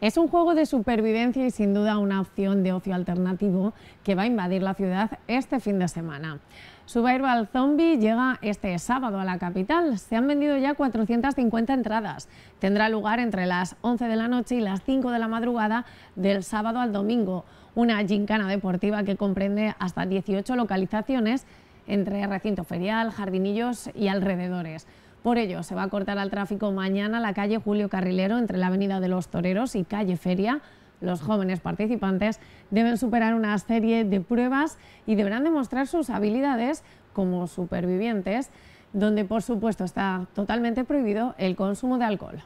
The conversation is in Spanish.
Es un juego de supervivencia y sin duda una opción de ocio alternativo que va a invadir la ciudad este fin de semana. Survival Zombie llega este sábado a la capital. Se han vendido ya 450 entradas. Tendrá lugar entre las 11 de la noche y las 5 de la madrugada del sábado al domingo. Una gincana deportiva que comprende hasta 18 localizaciones entre recinto ferial, jardinillos y alrededores. Por ello, se va a cortar al tráfico mañana la calle Julio Carrilero entre la Avenida de los Toreros y calle Feria. Los jóvenes participantes deben superar una serie de pruebas y deberán demostrar sus habilidades como supervivientes, donde por supuesto está totalmente prohibido el consumo de alcohol.